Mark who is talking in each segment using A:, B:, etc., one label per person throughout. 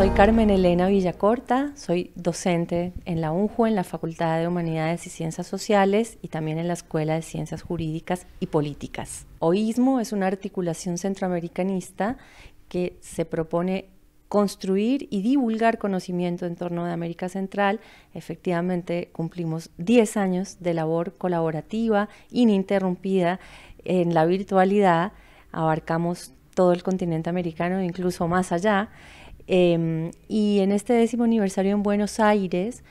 A: Soy Carmen Elena Villacorta, soy docente en la UNJU, en la Facultad de Humanidades y Ciencias Sociales y también en la Escuela de Ciencias Jurídicas y Políticas. OISMO es una articulación centroamericanista que se propone construir y divulgar conocimiento en torno de América Central. Efectivamente, cumplimos 10 años de labor colaborativa, ininterrumpida, en la virtualidad. Abarcamos todo el continente americano, e incluso más allá. Em, y en este décimo aniversario en Buenos Aires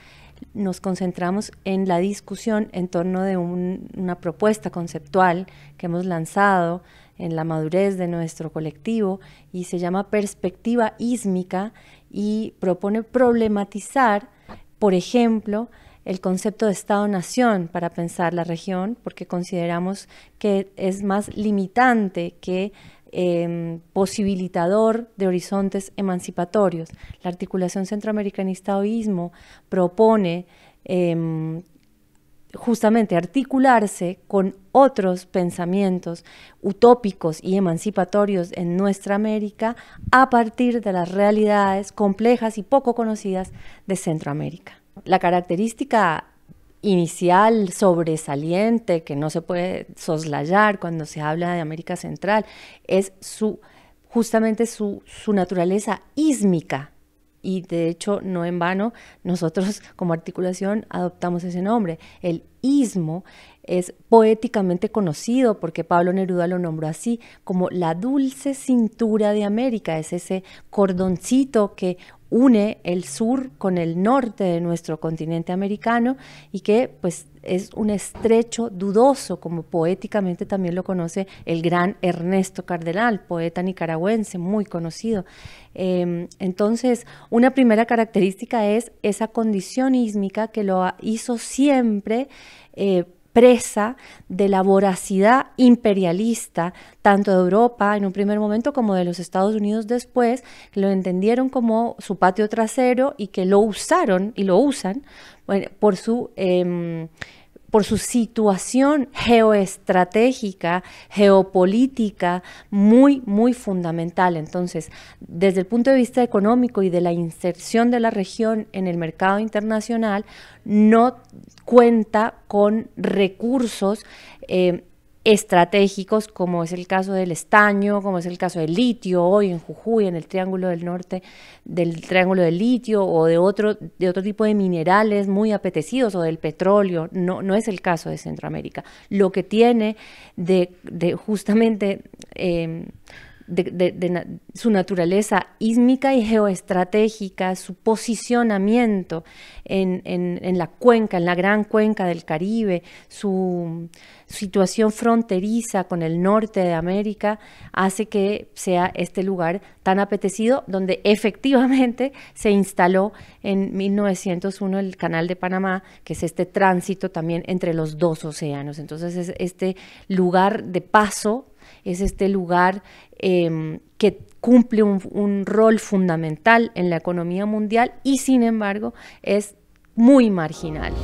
A: nos concentramos en la discusión en torno de una propuesta conceptual que hemos lanzado en la madurez de nuestro colectivo y se llama perspectiva ísmica y propone problematizar, por ejemplo, el concepto de Estado-Nación para pensar la región, porque consideramos que es más limitante que Em, posibilitador de horizontes emancipatorios. La articulación centroamericanista oísmo propone em, justamente articularse con otros pensamientos utópicos y emancipatorios en nuestra América a partir de las realidades complejas y poco conocidas de Centroamérica. La característica inicial, sobresaliente, que no se puede soslayar cuando se habla de América Central, es su, justamente su, su naturaleza ísmica. Y de hecho, no en vano, nosotros como articulación adoptamos ese nombre. El ismo es poéticamente conocido porque Pablo Neruda lo nombró así como la dulce cintura de América, es ese cordoncito que une el sur con el norte de nuestro continente americano y que pues es un estrecho dudoso, como poéticamente también lo conoce el gran Ernesto Cardenal, poeta nicaragüense muy conocido. Em, entonces, una primera característica es esa condición ísmica que lo hizo siempre eh, presa de la voracidad imperialista, tanto de Europa en un primer momento como de los Estados Unidos después, que lo entendieron como su patio trasero y que lo usaron y lo usan por su em, por su situación geoestratégica, geopolítica, muy, muy fundamental. Entonces, desde el punto de vista económico y de la inserción de la región en el mercado internacional, no cuenta con recursos eh, estratégicos, como es el caso del estaño, como es el caso del litio hoy en Jujuy, en el Triángulo del Norte, del Triángulo del Litio o de otro, de otro tipo de minerales muy apetecidos o del petróleo. No, no es el caso de Centroamérica. Lo que tiene de, de justamente... Eh, de, su naturaleza ísmica y geoestratégica, su posicionamiento en, en, la cuenca, en la gran cuenca del Caribe, su situación fronteriza con el norte de América, hace que sea este lugar tan apetecido donde efectivamente se instaló en 1901 el Canal de Panamá, que es este tránsito también entre los dos océanos. Entonces es este lugar de paso es este lugar em, que cumple un rol fundamental en la economía mundial y sin embargo es muy marginal.